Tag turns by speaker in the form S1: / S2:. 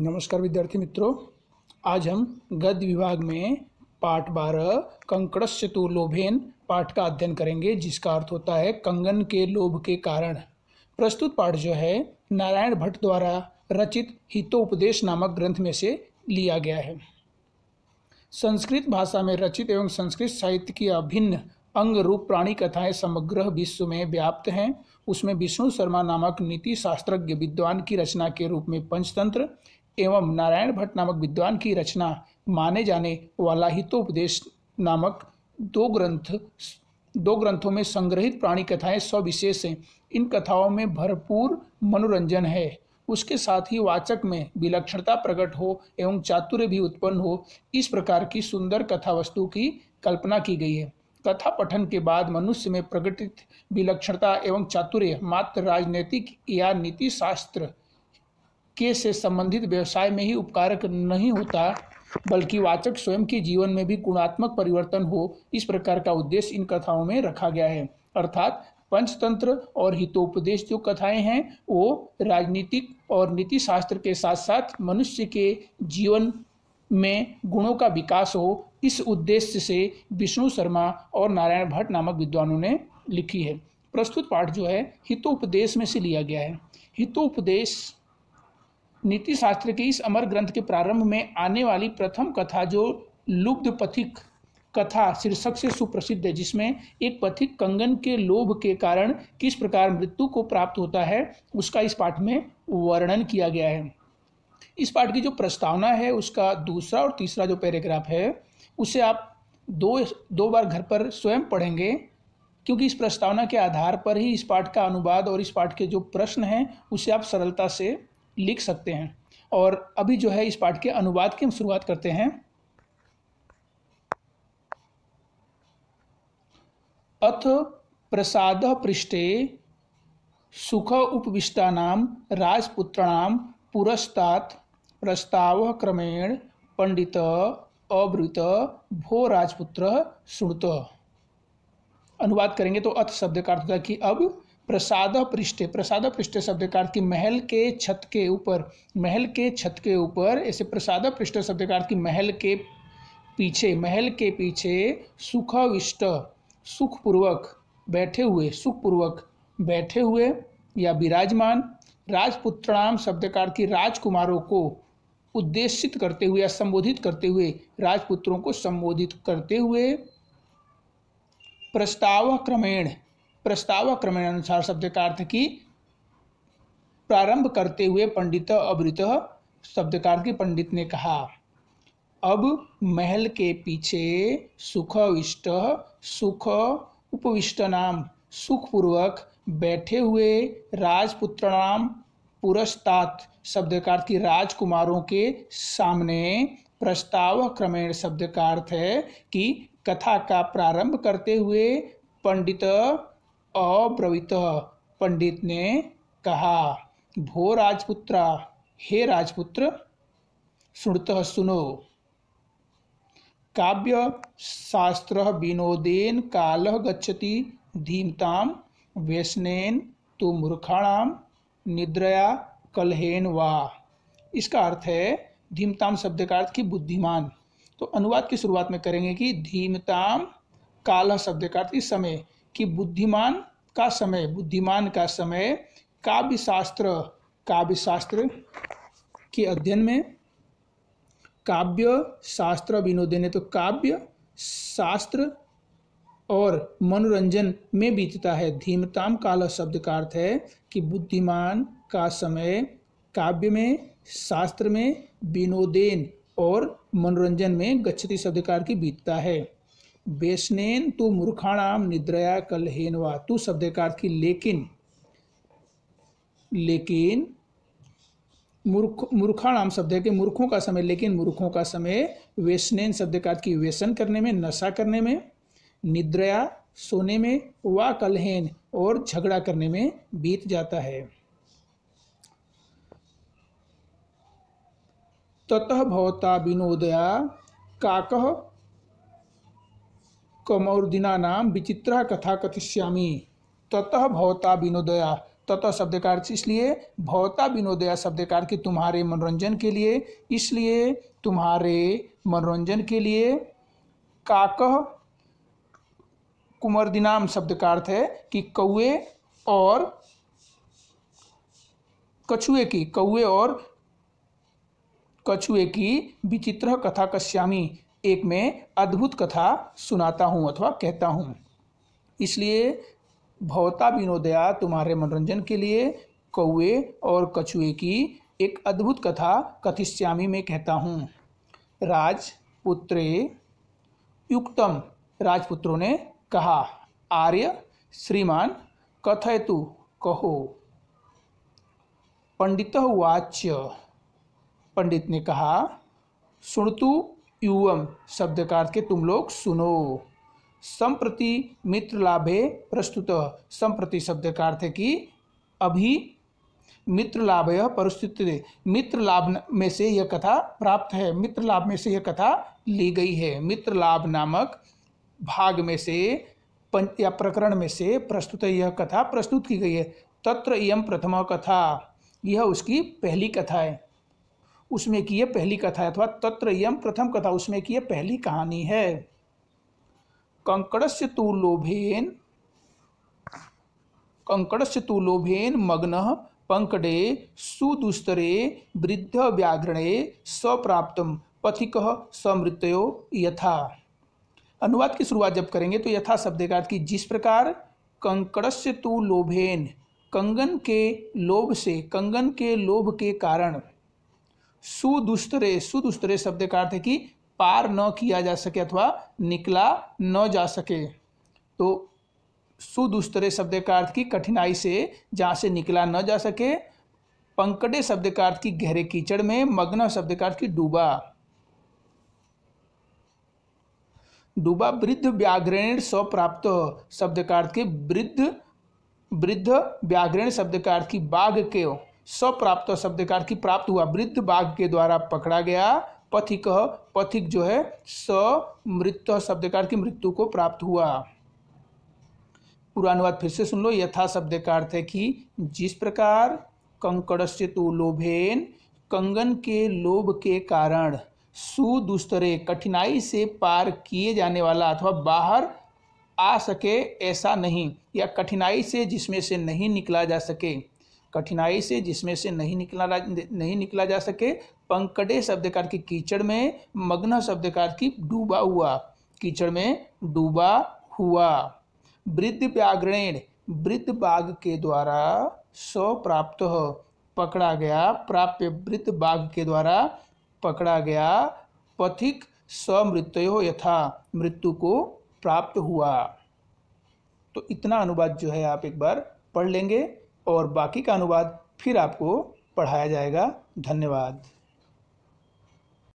S1: नमस्कार विद्यार्थी मित्रों आज हम गद्य विभाग में पाठ बारह कंकड़स्य तो लोभेन पाठ का अध्ययन करेंगे जिसका अर्थ होता है कंगन के लोभ के कारण प्रस्तुत पाठ जो है नारायण भट्ट द्वारा रचित हितोपदेश नामक ग्रंथ में से लिया गया है संस्कृत भाषा में रचित एवं संस्कृत साहित्य की अभिन्न अंग रूप प्राणी कथाएं समग्र विश्व में व्याप्त हैं उसमें विष्णु शर्मा नामक नीति शास्त्रज्ञ विद्वान की रचना के रूप में पंचतंत्र एवं नारायण भट्ट नामक विद्वान की रचना माने जाने वाला हितोपदेश नामक दो ग्रंथ दो ग्रंथों में संग्रहित प्राणी कथाएं विशेष हैं इन कथाओं में भरपूर मनोरंजन है उसके साथ ही वाचक में विलक्षणता प्रकट हो एवं चातुर्य भी उत्पन्न हो इस प्रकार की सुंदर कथा वस्तु की कल्पना की गई है कथा पठन के बाद मनुष्य में प्रकटित विलक्षणता एवं चातुर्य मात्र राजनीतिक या नीति शास्त्र के से संबंधित व्यवसाय में ही उपकारक नहीं होता बल्कि वाचक स्वयं के जीवन में भी गुणात्मक परिवर्तन हो इस प्रकार का उद्देश्य इन कथाओं में रखा गया है अर्थात पंचतंत्र और हितोपदेश जो कथाएं हैं वो राजनीतिक और नीति शास्त्र के साथ साथ मनुष्य के जीवन में गुणों का विकास हो इस उद्देश्य से विष्णु शर्मा और नारायण भट्ट नामक विद्वानों ने लिखी है प्रस्तुत पाठ जो है हितोपदेश में से लिया गया है हितोपदेश नीति शास्त्र के इस अमर ग्रंथ के प्रारंभ में आने वाली प्रथम कथा जो लुब्ध पथिक कथा शीर्षक से सुप्रसिद्ध है जिसमें एक पथिक कंगन के लोभ के कारण किस प्रकार मृत्यु को प्राप्त होता है उसका इस पाठ में वर्णन किया गया है इस पाठ की जो प्रस्तावना है उसका दूसरा और तीसरा जो पैराग्राफ है उसे आप दो दो बार घर पर स्वयं पढ़ेंगे क्योंकि इस प्रस्तावना के आधार पर ही इस पाठ का अनुवाद और इस पाठ के जो प्रश्न हैं उसे आप सरलता से लिख सकते हैं और अभी जो है इस पाठ के अनुवाद की हम शुरुआत करते हैं अथ प्रसाद पृष्ठे सुख उपविष्टानाम राजपुत्राणाम पुरस्तात् प्रस्ताव क्रमेण पंडित अवृत भो राजपुत्र सुणत अनुवाद करेंगे तो अथ शब्द का अर्थ होता है कि अब प्रसाद पृष्ठ प्रसाद पृष्ठ शब्द का अर्थ की महल के छत के ऊपर महल के छत के ऊपर ऐसे प्रसाद पृष्ठ शब्द का अर्थ की महल के पीछे महल के पीछे सुखविष्ट सुखपूर्वक बैठे हुए सुखपूर्वक बैठे हुए या विराजमान राजपुत्राम शब्द का अर्थ की राजकुमारों को उद्देशित करते हुए या संबोधित करते हुए राजपुत्रों को संबोधित करते हुए प्रस्ताव क्रमेण प्रस्ताव क्रमेण अनुसार शब्द का अर्थ की प्रारंभ करते हुए पंडित अवृत शब्द का अर्थ की पंडित ने कहा अब महल के पीछे सुख इष्ट सुख उपविष्ट नाम सुखपूर्वक बैठे हुए राजपुत्र नाम पुरस्तात् शब्द का अर्थ की राजकुमारों के सामने प्रस्ताव क्रमेण शब्द का अर्थ है कि कथा का प्रारंभ करते हुए पंडित अब्रवीत पंडित ने कहा भो राजपुत्र हे राजपुत्र सुनत सुनो काव्य शास्त्र विनोदेन काल गच्छति धीमताम व्यसनेन तो मूर्खाणाम निद्रया कलहेन वा इसका अर्थ है धीमताम शब्द का अर्थ की बुद्धिमान तो अनुवाद की शुरुआत में करेंगे कि धीमताम काल शब्द का अर्थ समय कि बुद्धिमान का समय बुद्धिमान का समय काव्य शास्त्र काव्य शास्त्र के अध्ययन में काव्य शास्त्र विनोदे ने तो काव्य शास्त्र और मनोरंजन में बीतता है धीमताम काल शब्द का अर्थ है कि बुद्धिमान का समय काव्य में शास्त्र में विनोदेन और मनोरंजन में गच्छती शब्द कार की बीतता है बेसनेन तु मूर्खाणाम निद्रया कलहेन वा तु शब्द का अर्थ की लेकिन लेकिन मूर्ख मूर्खाणाम शब्द है कि मूर्खों का समय लेकिन मूर्खों का समय वेसनेन शब्द का अर्थ की व्यसन करने में नशा करने में निद्रया सोने में वा कलहेन और झगड़ा करने में बीत जाता है ततः भवता विनोदया काकह कौमौर्दीना विचित्रा कथा कथिष्यामी ततः भवता विनोदया ततः शब्द का अर्थ इसलिए भवता विनोदया शब्द का अर्थ तुम्हारे मनोरंजन के लिए इसलिए तुम्हारे मनोरंजन के लिए काक कुमर्दिनाम शब्द का अर्थ है कि कौए और कछुए की कौए और कछुए की विचित्र कथा कश्यामी एक में अद्भुत कथा सुनाता हूँ अथवा कहता हूँ इसलिए भवता विनोदया तुम्हारे मनोरंजन के लिए कौए और कछुए की एक अद्भुत कथा कथिश्यामी में कहता हूँ राजपुत्रे युक्तम राजपुत्रों ने कहा आर्य श्रीमान कथय तु कहो पंडित वाच्य पंडित ने कहा सुनतु युवम शब्द का अर्थ के तुम लोग सुनो संप्रति मित्र लाभे प्रस्तुत संप्रति शब्द का अर्थ कि अभी मित्र लाभ यह परिस्थिति मित्र लाभ में से यह कथा प्राप्त है मित्र लाभ में से यह कथा ली गई है मित्र लाभ नामक भाग में से पंच या प्रकरण में से प्रस्तुत यह कथा प्रस्तुत की गई है तत्र इम प्रथमा कथा यह उसकी पहली कथा है उसमें की यह पहली कथा है अथवा तत्र यम प्रथम कथा उसमें की यह पहली कहानी है कंकड़स्य तु लोभेन कंकड़स्य तु लोभेन मग्न पंकड़े सुदुस्तरे वृद्ध व्याघ्रणे सप्राप्त पथिक समृत्यो यथा अनुवाद की शुरुआत जब करेंगे तो यथा शब्द का अर्थ कि जिस प्रकार कंकड़स्य तु लोभेन कंगन के लोभ से कंगन के लोभ के कारण सुदुस्तरे सुदुस्तरे शब्द का अर्थ है कि पार न किया जा सके अथवा निकला न जा सके तो सुदुस्तरे शब्द का अर्थ की कठिनाई से जहाँ से निकला न जा सके पंकटे शब्द का अर्थ की गहरे कीचड़ में मग्न शब्द का अर्थ की डूबा डूबा वृद्ध व्याघ्रेण स्व प्राप्त शब्द का अर्थ के वृद्ध वृद्ध व्याघ्रेण शब्द का अर्थ की बाघ के सप्राप्त शब्द का अर्थ प्राप्त हुआ वृद्ध बाघ के द्वारा पकड़ा गया पथिक पथिक जो है स मृत्यु शब्द का अर्थ मृत्यु को प्राप्त हुआ पुरानुवाद फिर से सुन लो यथा शब्द का अर्थ है कि जिस प्रकार कंकड़ से तो लोभेन कंगन के लोभ के कारण सुदुस्तरे कठिनाई से पार किए जाने वाला अथवा बाहर आ सके ऐसा नहीं या कठिनाई से जिसमें से नहीं निकला जा सके कठिनाई से जिसमें से नहीं निकला नहीं निकला जा सके पंकड़े का अर्थ कीचड़ में मग्न शब्दकार की डूबा हुआ कीचड़ में डूबा हुआ वृद्ध व्याग्रेण वृद्ध बाघ के द्वारा सौ प्राप्त हो पकड़ा गया प्राप्य वृद्ध बाघ के द्वारा पकड़ा गया पथिक स्वमृत्यु यथा मृत्यु को प्राप्त हुआ तो इतना अनुवाद जो है आप एक बार पढ़ लेंगे और बाकी का अनुवाद फिर आपको पढ़ाया जाएगा धन्यवाद